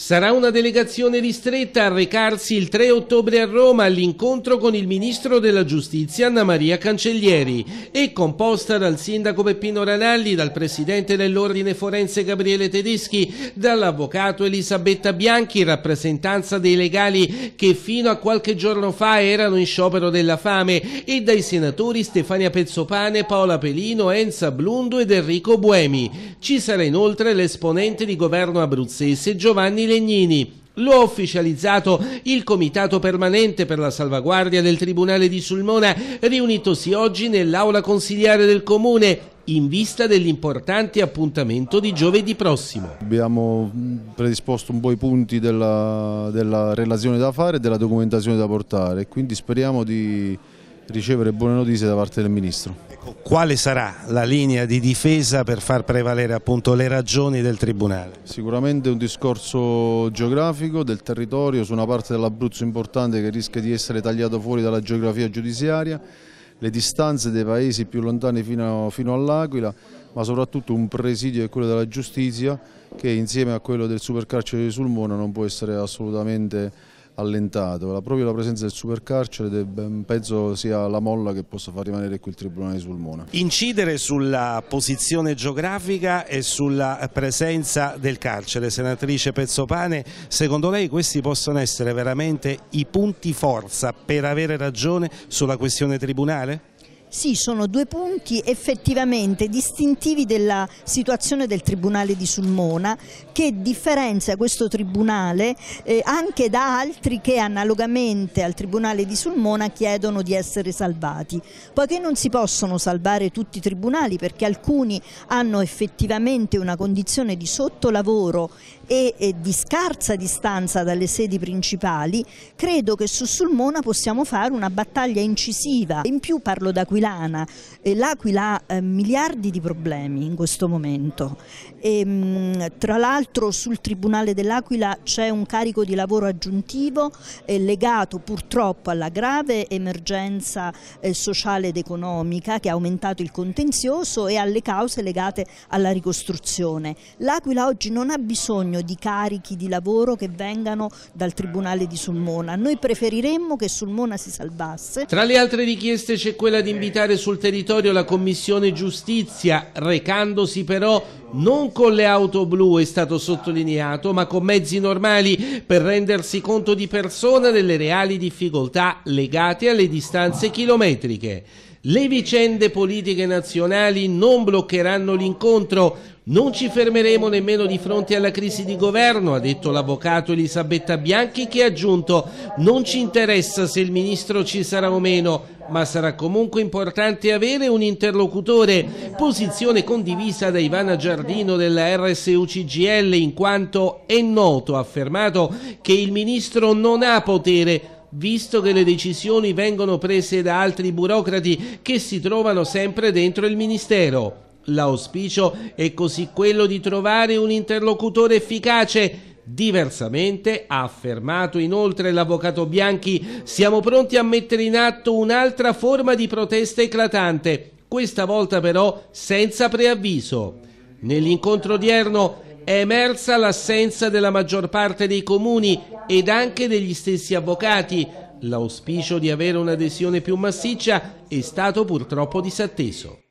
Sarà una delegazione ristretta a recarsi il 3 ottobre a Roma all'incontro con il Ministro della Giustizia Anna Maria Cancellieri e composta dal Sindaco Peppino Ranalli, dal Presidente dell'Ordine Forense Gabriele Tedeschi, dall'Avvocato Elisabetta Bianchi, rappresentanza dei legali che fino a qualche giorno fa erano in sciopero della fame e dai senatori Stefania Pezzopane, Paola Pelino, Enza Blundo ed Enrico Buemi. Ci sarà inoltre l'esponente di governo abruzzese Giovanni Legnini. Lo ha ufficializzato il Comitato Permanente per la salvaguardia del Tribunale di Sulmona, riunitosi oggi nell'aula consiliare del Comune in vista dell'importante appuntamento di giovedì prossimo. Abbiamo mm, predisposto un po' i punti della, della relazione da fare e della documentazione da portare, quindi speriamo di ricevere buone notizie da parte del Ministro. Ecco, quale sarà la linea di difesa per far prevalere appunto le ragioni del Tribunale? Sicuramente un discorso geografico del territorio su una parte dell'Abruzzo importante che rischia di essere tagliato fuori dalla geografia giudiziaria, le distanze dei paesi più lontani fino, fino all'Aquila, ma soprattutto un presidio che è quello della giustizia che insieme a quello del supercarcere di Sulmona non può essere assolutamente allentato, la, proprio la presenza del supercarcere penso sia la molla che possa far rimanere qui il Tribunale di Sulmona. Incidere sulla posizione geografica e sulla presenza del carcere, senatrice Pezzopane, secondo lei questi possono essere veramente i punti forza per avere ragione sulla questione tribunale? Sì, sono due punti effettivamente distintivi della situazione del Tribunale di Sulmona che differenzia questo Tribunale eh, anche da altri che analogamente al Tribunale di Sulmona chiedono di essere salvati. Poiché non si possono salvare tutti i tribunali perché alcuni hanno effettivamente una condizione di sottolavoro e, e di scarsa distanza dalle sedi principali, credo che su Sulmona possiamo fare una battaglia incisiva. In più parlo da qui aquilana. E eh, L'Aquila ha eh, miliardi di problemi in questo momento. E, ehm, mh, tra l'altro sul Tribunale dell'Aquila c'è un carico di lavoro aggiuntivo eh, legato purtroppo alla grave emergenza eh, sociale ed economica che ha aumentato il contenzioso e alle cause legate alla ricostruzione. L'Aquila oggi non ha bisogno di carichi di lavoro che vengano dal Tribunale di Sulmona. Noi preferiremmo che Sulmona si salvasse. Tra le altre richieste c'è quella di invitare eh, abitare sul territorio la Commissione Giustizia, recandosi però non con le auto blu, è stato sottolineato, ma con mezzi normali per rendersi conto di persona delle reali difficoltà legate alle distanze chilometriche. Le vicende politiche nazionali non bloccheranno l'incontro, non ci fermeremo nemmeno di fronte alla crisi di governo, ha detto l'avvocato Elisabetta Bianchi che ha aggiunto non ci interessa se il ministro ci sarà o meno, ma sarà comunque importante avere un interlocutore, posizione condivisa da Ivana Giardino della RSU CGL in quanto è noto, ha affermato, che il ministro non ha potere visto che le decisioni vengono prese da altri burocrati che si trovano sempre dentro il Ministero. L'auspicio è così quello di trovare un interlocutore efficace Diversamente, ha affermato inoltre l'avvocato Bianchi, siamo pronti a mettere in atto un'altra forma di protesta eclatante, questa volta però senza preavviso. Nell'incontro odierno è emersa l'assenza della maggior parte dei comuni ed anche degli stessi avvocati. L'auspicio di avere un'adesione più massiccia è stato purtroppo disatteso.